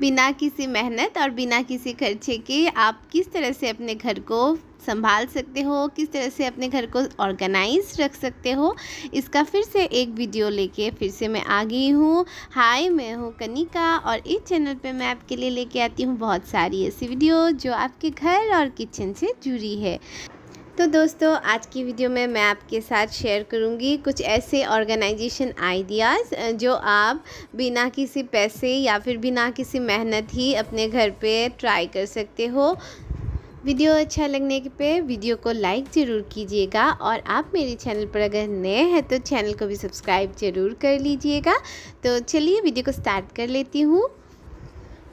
बिना किसी मेहनत और बिना किसी खर्चे के आप किस तरह से अपने घर को संभाल सकते हो किस तरह से अपने घर को ऑर्गेनाइज रख सकते हो इसका फिर से एक वीडियो लेके फिर से मैं आ गई हूँ हाय मैं हूँ कनिका और इस चैनल पे मैं आपके लिए लेके आती हूँ बहुत सारी ऐसी वीडियो जो आपके घर और किचन से जुड़ी है तो दोस्तों आज की वीडियो में मैं आपके साथ शेयर करूंगी कुछ ऐसे ऑर्गेनाइजेशन आइडियाज़ जो आप बिना किसी पैसे या फिर बिना किसी मेहनत ही अपने घर पे ट्राई कर सकते हो वीडियो अच्छा लगने के पे वीडियो को लाइक ज़रूर कीजिएगा और आप मेरे चैनल पर अगर नए हैं तो चैनल को भी सब्सक्राइब ज़रूर कर लीजिएगा तो चलिए वीडियो को स्टार्ट कर लेती हूँ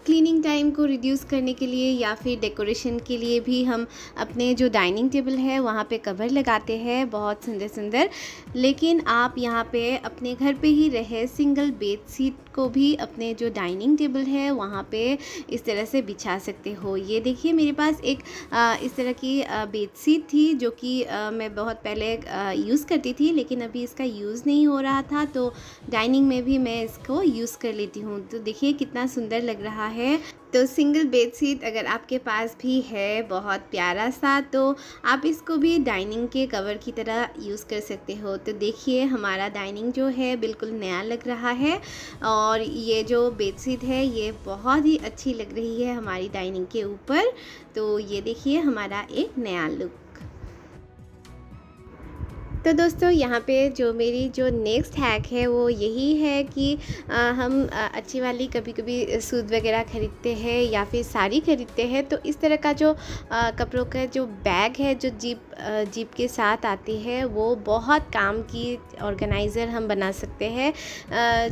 क्लीनिंग टाइम को रिड्यूस करने के लिए या फिर डेकोरेशन के लिए भी हम अपने जो डाइनिंग टेबल है वहाँ पे कवर लगाते हैं बहुत सुंदर सुंदर लेकिन आप यहाँ पे अपने घर पे ही रहे सिंगल बेड सीट को भी अपने जो डाइनिंग टेबल है वहाँ पे इस तरह से बिछा सकते हो ये देखिए मेरे पास एक आ, इस तरह की बेड सीट थी जो कि मैं बहुत पहले यूज़ करती थी लेकिन अभी इसका यूज़ नहीं हो रहा था तो डाइनिंग में भी मैं इसको यूज़ कर लेती हूँ तो देखिए कितना सुंदर लग रहा है है तो सिंगल बेडशीट अगर आपके पास भी है बहुत प्यारा सा तो आप इसको भी डाइनिंग के कवर की तरह यूज़ कर सकते हो तो देखिए हमारा डाइनिंग जो है बिल्कुल नया लग रहा है और ये जो बेडशीट है ये बहुत ही अच्छी लग रही है हमारी डाइनिंग के ऊपर तो ये देखिए हमारा एक नया लुक तो दोस्तों यहाँ पे जो मेरी जो नेक्स्ट हैक है वो यही है कि आ, हम आ, अच्छी वाली कभी कभी सूद वगैरह ख़रीदते हैं या फिर साड़ी ख़रीदते हैं तो इस तरह का जो आ, कपड़ों का जो बैग है जो जीप जीप के साथ आती है वो बहुत काम की ऑर्गेनाइज़र हम बना सकते हैं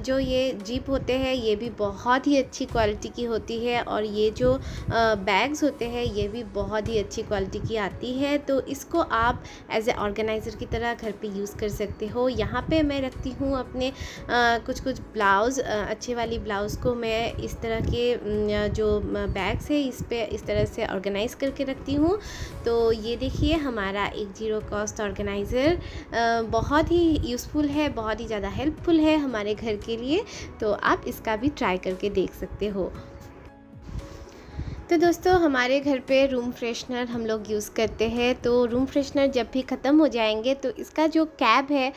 जो ये जीप होते हैं ये भी बहुत ही अच्छी क्वालिटी की होती है और ये जो बैग्स होते हैं ये भी बहुत ही अच्छी क्वालिटी की आती है तो इसको आप एज ए ऑर्गेनाइज़र की तरह घर पे यूज़ कर सकते हो यहाँ पे मैं रखती हूँ अपने कुछ कुछ ब्लाउज़ अच्छे वाली ब्लाउज़ को मैं इस तरह के जो बैग्स है इस पर इस तरह से ऑर्गेनाइज़ करके रखती हूँ तो ये देखिए हमारे हमारा एक जीरो कॉस्ट ऑर्गेनाइज़र बहुत ही यूज़फुल है बहुत ही ज़्यादा हेल्पफुल है हमारे घर के लिए तो आप इसका भी ट्राई करके देख सकते हो तो दोस्तों हमारे घर पे रूम फ्रेशनर हम लोग यूज़ करते हैं तो रूम फ्रेशनर जब भी ख़त्म हो जाएंगे तो इसका जो कैब है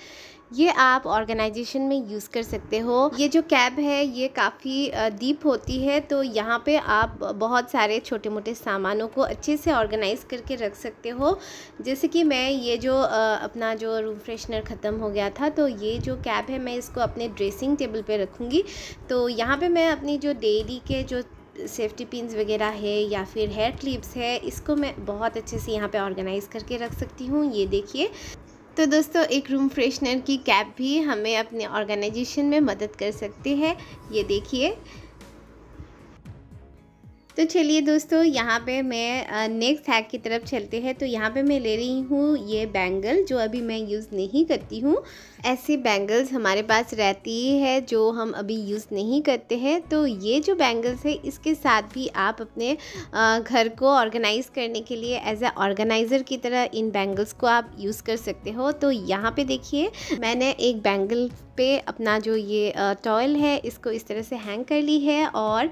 ये आप ऑर्गेनाइजेशन में यूज़ कर सकते हो ये जो कैब है ये काफ़ी डीप होती है तो यहाँ पे आप बहुत सारे छोटे मोटे सामानों को अच्छे से ऑर्गेनाइज़ करके रख सकते हो जैसे कि मैं ये जो अपना जो रूम फ्रेशनर ख़त्म हो गया था तो ये जो कैब है मैं इसको अपने ड्रेसिंग टेबल पे रखूँगी तो यहाँ पे मैं अपनी जो डेली के जो सेफ्टी पिंस वगैरह है या फिर हेयर क्लिप्स है इसको मैं बहुत अच्छे से यहाँ पे ऑर्गेनाइज़ करके रख सकती हूँ ये देखिए तो दोस्तों एक रूम फ्रेशनर की कैप भी हमें अपने ऑर्गेनाइजेशन में मदद कर सकती है ये देखिए तो चलिए दोस्तों यहाँ पे मैं नेक्स्ट हैक की तरफ चलते हैं तो यहाँ पे मैं ले रही हूँ ये बैंगल जो अभी मैं यूज़ नहीं करती हूँ ऐसे बैंगल्स हमारे पास रहती है जो हम अभी यूज़ नहीं करते हैं तो ये जो बैंगल्स है इसके साथ भी आप अपने घर को ऑर्गेनाइज़ करने के लिए एज ए ऑर्गेनाइज़र की तरह इन बैंगल्स को आप यूज़ कर सकते हो तो यहाँ पर देखिए मैंने एक बैंगल पे अपना जो ये टॉयल है इसको इस तरह से हैंग कर ली है और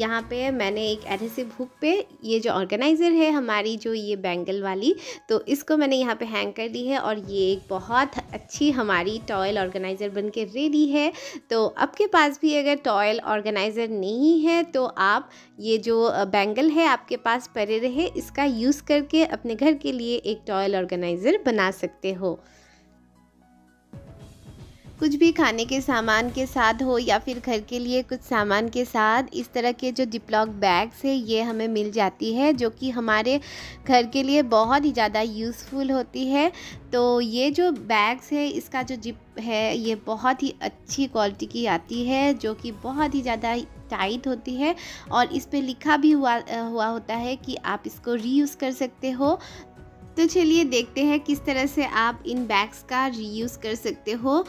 यहाँ पे मैंने एक एडहेसिव हुक पे ये जो ऑर्गेनाइज़र है हमारी जो ये बैंगल वाली तो इसको मैंने यहाँ पे हैंग कर दी है और ये एक बहुत अच्छी हमारी टॉयल ऑर्गेनाइज़र बन के रेडी है तो आपके पास भी अगर टॉयल ऑर्गेनाइज़र नहीं है तो आप ये जो बैंगल है आपके पास पड़े रहे इसका यूज़ करके अपने घर के लिए एक टॉयल ऑर्गेनाइज़र बना सकते हो कुछ भी खाने के सामान के साथ हो या फिर घर के लिए कुछ सामान के साथ इस तरह के जो डिप्लॉक बैग्स है ये हमें मिल जाती है जो कि हमारे घर के लिए बहुत ही ज़्यादा यूज़फुल होती है तो ये जो बैग्स है इसका जो जिप है ये बहुत ही अच्छी क्वालिटी की आती है जो कि बहुत ही ज़्यादा टाइट होती है और इस पर लिखा भी हुआ हुआ होता है कि आप इसको रीयूज़ कर सकते हो तो चलिए देखते हैं किस तरह से आप इन बैग्स का रीयूज़ कर सकते हो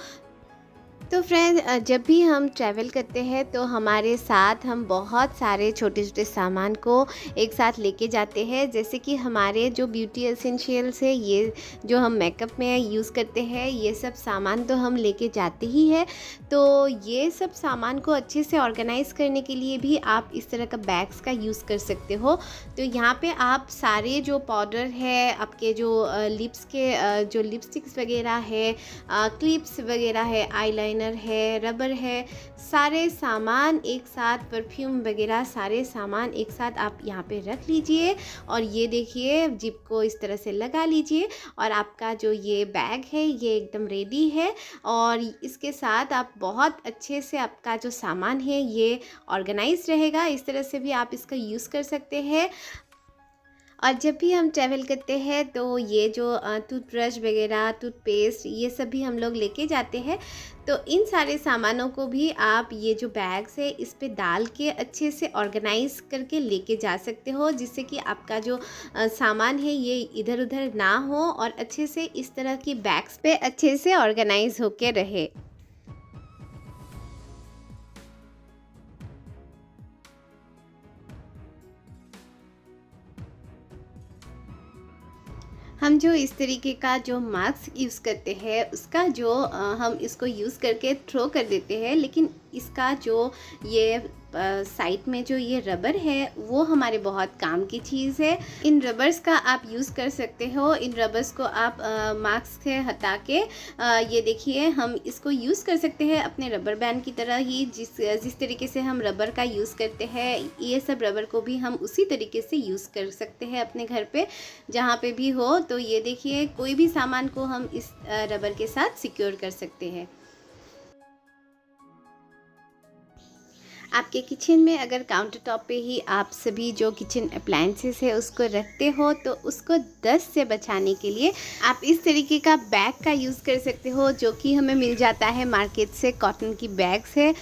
तो फ्रेंड जब भी हम ट्रैवल करते हैं तो हमारे साथ हम बहुत सारे छोटे छोटे सामान को एक साथ लेके जाते हैं जैसे कि हमारे जो ब्यूटी एसेंशियल्स है ये जो हम मेकअप में यूज़ करते हैं ये सब सामान तो हम लेके जाते ही है तो ये सब सामान को अच्छे से ऑर्गेनाइज़ करने के लिए भी आप इस तरह का बैग्स का यूज़ कर सकते हो तो यहाँ पर आप सारे जो पाउडर है आपके जो लिप्स के जो लिपस्टिक्स वगैरह है क्लिप्स वगैरह है आई कंडीशनर है रबर है सारे सामान एक साथ परफ्यूम वगैरह सारे सामान एक साथ आप यहाँ पे रख लीजिए और ये देखिए जिप को इस तरह से लगा लीजिए और आपका जो ये बैग है ये एकदम रेडी है और इसके साथ आप बहुत अच्छे से आपका जो सामान है ये ऑर्गेनाइज रहेगा इस तरह से भी आप इसका यूज़ कर सकते हैं और जब भी हम ट्रैवल करते हैं तो ये जो टूथब्रश वगैरह टूथपेस्ट ये सब भी हम लोग लेके जाते हैं तो इन सारे सामानों को भी आप ये जो बैग्स है इस पर डाल के अच्छे से ऑर्गेनाइज करके लेके जा सकते हो जिससे कि आपका जो सामान है ये इधर उधर ना हो और अच्छे से इस तरह की बैग्स पे अच्छे से ऑर्गेनाइज होके रहे हम जो इस तरीके का जो मास्क यूज़ करते हैं उसका जो हम इसको यूज़ करके थ्रो कर देते हैं लेकिन इसका जो ये साइट में जो ये रबर है वो हमारे बहुत काम की चीज़ है इन रबर्स का आप यूज़ कर सकते हो इन रबर्स को आप मास्क से हटा के आ, ये देखिए हम इसको यूज़ कर सकते हैं अपने रबर बैंड की तरह ही जिस जिस तरीके से हम रबर का यूज़ करते हैं ये सब रबर को भी हम उसी तरीके से यूज़ कर सकते हैं अपने घर पर जहाँ पर भी हो तो ये देखिए कोई भी सामान को हम इस रबर के साथ सिक्योर कर सकते हैं आपके किचन में अगर काउंटर टॉप पर ही आप सभी जो किचन अप्लाइंसेस है उसको रखते हो तो उसको दस से बचाने के लिए आप इस तरीके का बैग का यूज़ कर सकते हो जो कि हमें मिल जाता है मार्केट से कॉटन की बैग्स है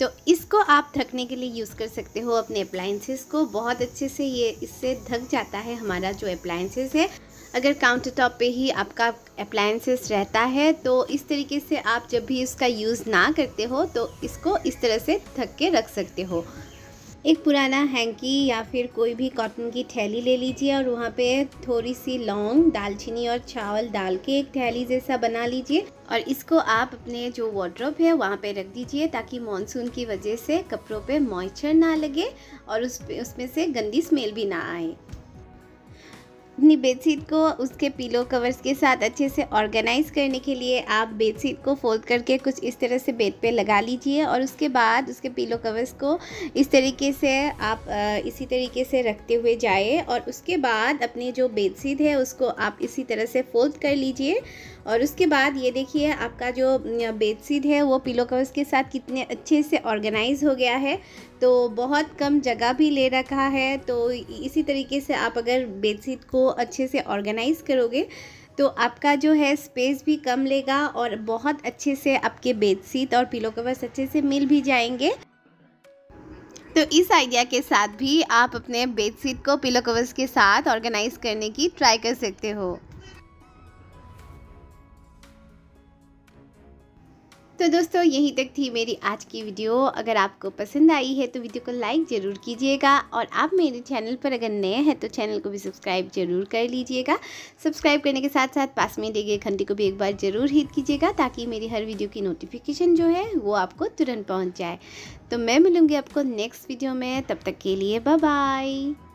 तो इसको आप ढकने के लिए यूज़ कर सकते हो अपने अप्लाइंसेस को बहुत अच्छे से ये इससे ढक जाता है हमारा जो अप्लाइंसेस है अगर काउंटर टॉप पर ही आपका अप्लाइंसेस रहता है तो इस तरीके से आप जब भी इसका यूज़ ना करते हो तो इसको इस तरह से थक के रख सकते हो एक पुराना हैंकी या फिर कोई भी कॉटन की थैली ले लीजिए और वहाँ पे थोड़ी सी लौंग दालचीनी और चावल डाल के एक थैली जैसा बना लीजिए और इसको आप अपने जो वार्ड्रोप है वहाँ पे रख दीजिए ताकि मानसून की वजह से कपड़ों पे मॉइस्चर ना लगे और उस उसमें से गंदी स्मेल भी ना आए अपनी बेडशीट को उसके पिलो कवर्स के साथ अच्छे से ऑर्गेनाइज करने के लिए आप बेडशीट को फोल्ड करके कुछ इस तरह से बेड पे लगा लीजिए और उसके बाद उसके पिलो कवर्स को इस तरीके से आप इसी तरीके से रखते हुए जाए और उसके बाद अपनी जो बेडशीट है उसको आप इसी तरह से फोल्ड कर लीजिए और उसके बाद ये देखिए आपका जो बेडशीट है वो पिलो कवर्स के साथ कितने अच्छे से ऑर्गेनाइज हो गया है तो बहुत कम जगह भी ले रखा है तो इसी तरीके से आप अगर बेडशीट को अच्छे से ऑर्गेनाइज़ करोगे तो आपका जो है स्पेस भी कम लेगा और बहुत अच्छे से आपके बेडशीट और पिलो कवर्स अच्छे से मिल भी जाएंगे तो इस आइडिया के साथ भी आप अपने बेडशीट को पिलो कवर्स के साथ ऑर्गेनाइज़ करने की ट्राई कर सकते हो तो दोस्तों यहीं तक थी मेरी आज की वीडियो अगर आपको पसंद आई है तो वीडियो को लाइक ज़रूर कीजिएगा और आप मेरे चैनल पर अगर नए हैं तो चैनल को भी सब्सक्राइब ज़रूर कर लीजिएगा सब्सक्राइब करने के साथ साथ पास में दिए गए घंटे को भी एक बार ज़रूर हिट कीजिएगा ताकि मेरी हर वीडियो की नोटिफिकेशन जो है वो आपको तुरंत पहुँच जाए तो मैं मिलूँगी आपको नेक्स्ट वीडियो में तब तक के लिए बाय